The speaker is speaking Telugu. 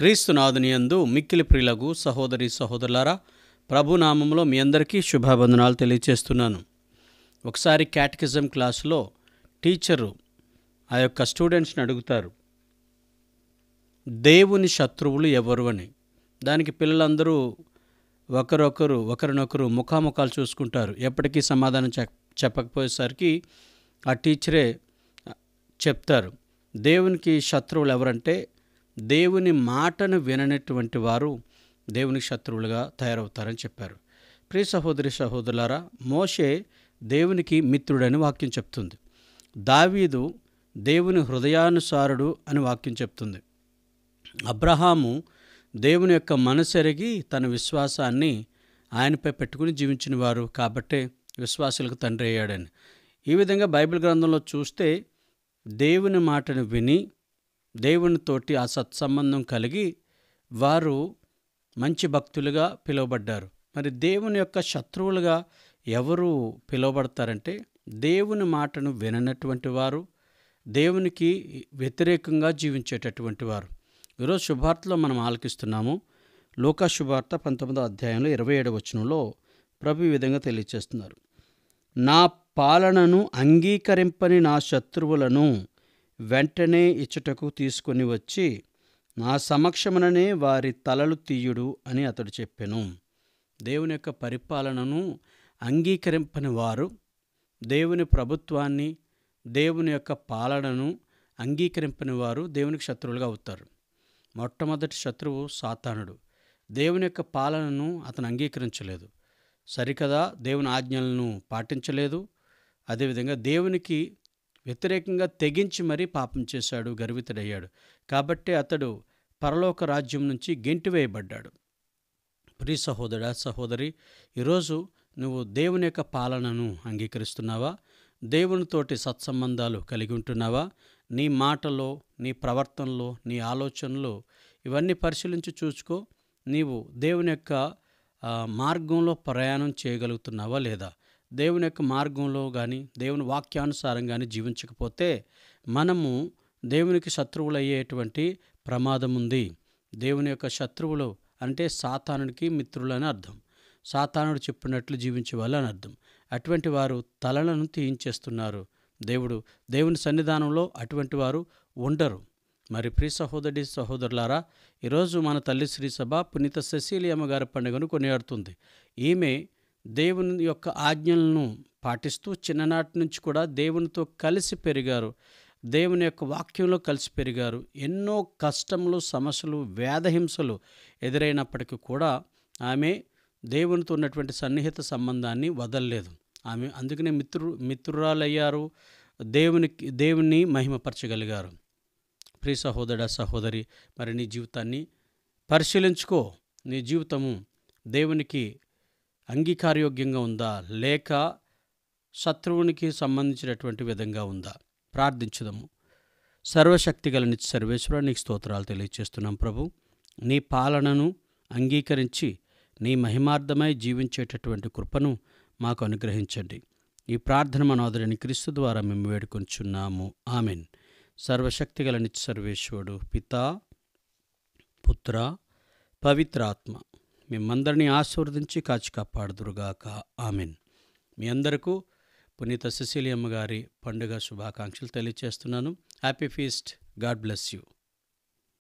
క్రీస్తునాథునియందు మిక్కిలి ప్రిలగు సహోదరి సహోదరులారా ప్రభునామంలో మీ అందరికీ శుభాబంధనాలు తెలియజేస్తున్నాను ఒకసారి క్యాటకిజం క్లాసులో టీచరు ఆ యొక్క స్టూడెంట్స్ని అడుగుతారు దేవుని శత్రువులు ఎవరు అని దానికి పిల్లలందరూ ఒకరొకరు ఒకరినొకరు ముఖాముఖాలు చూసుకుంటారు ఎప్పటికీ సమాధానం చెప్పకపోయేసరికి ఆ టీచరే చెప్తారు దేవునికి శత్రువులు ఎవరంటే దేవుని మాటను విననటువంటి వారు దేవుని శత్రువులుగా తయారవుతారని చెప్పారు ప్రియ సహోదరి సహోదరులారా మోషే దేవునికి మిత్రుడని వాక్యం చెప్తుంది దావీదు దేవుని హృదయానుసారుడు అని వాక్యం చెప్తుంది అబ్రహాము దేవుని యొక్క మనసెరిగి తన విశ్వాసాన్ని ఆయనపై పెట్టుకుని జీవించిన వారు కాబట్టే విశ్వాసులకు తండ్రి అయ్యాడని ఈ విధంగా బైబిల్ గ్రంథంలో చూస్తే దేవుని మాటను విని దేవునితోటి ఆ సత్సంబంధం కలిగి వారు మంచి భక్తులుగా పిలువబడ్డారు మరి దేవుని యొక్క శత్రువులుగా ఎవరు పిలువబడతారంటే దేవుని మాటను విననటువంటి వారు దేవునికి వ్యతిరేకంగా జీవించేటటువంటి వారు ఈరోజు శుభార్తలో మనం ఆలకిస్తున్నాము లోకా శుభార్త పంతొమ్మిదో అధ్యాయంలో ఇరవై ఏడవ వచనంలో ప్రభు విధంగా తెలియచేస్తున్నారు నా పాలనను అంగీకరింపని నా శత్రువులను వెంటనే ఇచ్చటకు తీసుకుని వచ్చి నా సమక్షముననే వారి తలలు తీయుడు అని అతడు చెప్పెను దేవుని యొక్క పరిపాలనను అంగీకరింపని వారు దేవుని ప్రభుత్వాన్ని దేవుని యొక్క పాలనను అంగీకరింపని వారు దేవునికి శత్రువులుగా అవుతారు మొట్టమొదటి శత్రువు సాతానుడు దేవుని యొక్క పాలనను అతను అంగీకరించలేదు సరికదా దేవుని ఆజ్ఞలను పాటించలేదు అదేవిధంగా దేవునికి వ్యతిరేకంగా తెగించి మరీ పాపం చేశాడు గర్వితుడయ్యాడు కాబట్టి అతడు పరలోక రాజ్యం నుంచి గెంటివేయబడ్డాడు ప్రియ సహోదరా సహోదరి ఈరోజు నువ్వు దేవుని యొక్క పాలనను అంగీకరిస్తున్నావా దేవునితోటి సత్సంబంధాలు కలిగి ఉంటున్నావా నీ మాటలో నీ ప్రవర్తనలో నీ ఆలోచనలో ఇవన్నీ పరిశీలించి చూసుకో నీవు దేవుని యొక్క మార్గంలో ప్రయాణం చేయగలుగుతున్నావా లేదా దేవుని యొక్క మార్గంలో కానీ దేవుని వాక్యానుసారం కానీ జీవించకపోతే మనము దేవునికి అయ్యేటువంటి ప్రమాదం ఉంది దేవుని యొక్క శత్రువులు అంటే సాతానుడికి మిత్రులని అర్థం సాతానుడు చెప్పినట్లు జీవించే వాళ్ళని అర్థం అటువంటి వారు తలలను తీయించేస్తున్నారు దేవుడు దేవుని సన్నిధానంలో అటువంటి వారు ఉండరు మరి ప్రి సహోదరి సహోదరులారా ఈరోజు మన తల్లి శ్రీ సభ పునీత శశీలియమ్మ గారి పండుగను కొనియాడుతుంది ఈమె దేవుని యొక్క ఆజ్ఞలను పాటిస్తూ చిన్ననాటి నుంచి కూడా దేవునితో కలిసి పెరిగారు దేవుని యొక్క వాక్యంలో కలిసి పెరిగారు ఎన్నో కష్టములు సమస్యలు వేదహింసలు ఎదురైనప్పటికీ కూడా ఆమె దేవునితో ఉన్నటువంటి సన్నిహిత సంబంధాన్ని వదలలేదు ఆమె అందుకనే మిత్రు మిత్రురాలయ్యారు దేవునికి దేవుని మహిమపరచగలిగారు ప్రియ సహోదర సహోదరి మరి నీ జీవితాన్ని పరిశీలించుకో నీ జీవితము దేవునికి అంగీకారయోగ్యంగా ఉందా లేక శత్రువునికి సంబంధించినటువంటి విధంగా ఉందా ప్రార్థించదము సర్వశక్తి గల నిత్య సర్వేశ్వర నీకు స్తోత్రాలు తెలియజేస్తున్నాం ప్రభు నీ పాలనను అంగీకరించి నీ మహిమార్థమై జీవించేటటువంటి కృపను మాకు అనుగ్రహించండి ఈ ప్రార్థన మనోదరిని క్రీస్తు ద్వారా మేము వేడుకొంచున్నాము ఆమెన్ సర్వశక్తి గల నిత్య సర్వేశ్వరుడు పిత పుత్ర పవిత్రాత్మ మిమ్మందరినీ ఆశీర్వదించి కాచి కాపాడుదురుగాక ఆమెన్ మీ అందరకు పునీత సుశీలి అమ్మగారి పండుగ శుభాకాంక్షలు తెలియజేస్తున్నాను happy feast God bless you